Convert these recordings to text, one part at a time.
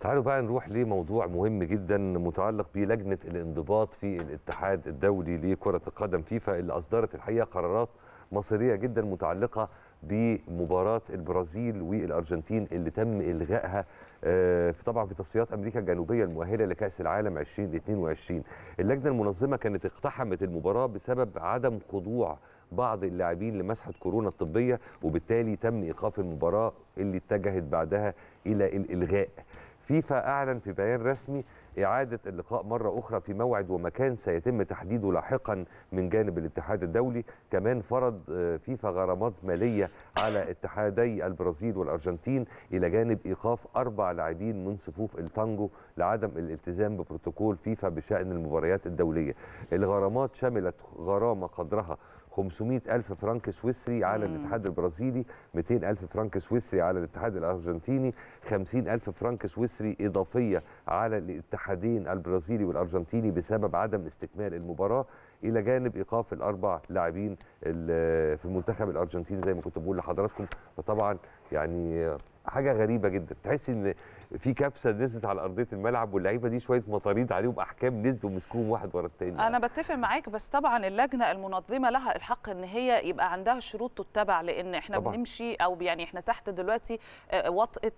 تعالوا بقى نروح لموضوع مهم جدا متعلق بلجنة الانضباط في الاتحاد الدولي لكرة القدم فيفا اللي أصدرت الحقيقة قرارات مصيرية جدا متعلقة بمباراة البرازيل والأرجنتين اللي تم إلغائها آه، في طبعا في تصفيات امريكا الجنوبيه المؤهله لكاس العالم 2022 اللجنه المنظمه كانت اقتحمت المباراه بسبب عدم خضوع بعض اللاعبين لمسحه كورونا الطبيه وبالتالي تم ايقاف المباراه اللي اتجهت بعدها الى الالغاء فيفا أعلن في بيان رسمي إعادة اللقاء مرة أخرى في موعد ومكان سيتم تحديده لاحقا من جانب الاتحاد الدولي كمان فرض آه، فيفا غرامات مالية على اتحادي البرازيل والأرجنتين إلى جانب إيقاف أربع لاعبين من صفوف التانجو لعدم الالتزام ببروتوكول فيفا بشأن المباريات الدولية الغرامات شملت غرامة قدرها 500000 فرنك سويسري على الاتحاد البرازيلي 200000 فرنك سويسري على الاتحاد الارجنتيني 50000 فرنك سويسري اضافيه على الاتحادين البرازيلي والارجنتيني بسبب عدم استكمال المباراه الى جانب ايقاف الاربع لاعبين في المنتخب الارجنتيني زي ما كنت بقول لحضراتكم وطبعا يعني حاجه غريبه جدا تحس ان في كبسه نزلت على ارضيه الملعب واللعيبه دي شويه مطاريد عليهم احكام نزلوا مسكوهم واحد ورا الثاني انا بتفق معاك بس طبعا اللجنه المنظمه لها الحق ان هي يبقى عندها شروط تتبع لان احنا طبعًا. بنمشي او يعني احنا تحت دلوقتي آه، آه، وطئه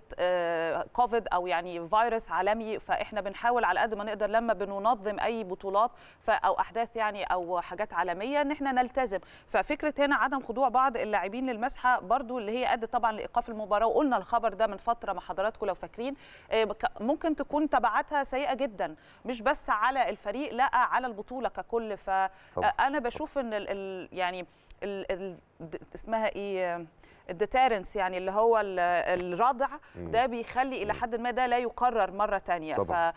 كوفيد آه، او يعني فيروس عالمي فاحنا بنحاول على قد ما نقدر لما بننظم اي بطولات او احداث يعني او حاجات عالميه ان احنا نلتزم ففكره هنا عدم خضوع بعض اللاعبين للمسحه برضو اللي هي ادت طبعا لايقاف المباراه وقلنا الخبر ده من فتره مع حضراتكم لو فاكرين آه، ممكن تكون تبعاتها سيئه جدا مش بس على الفريق لا على البطوله ككل فانا آه، بشوف ان الـ الـ يعني الـ الـ اسمها ايه الديتيرنس آه، يعني اللي هو الرضع ده بيخلي الى حد ما ده لا يقرر مره ثانيه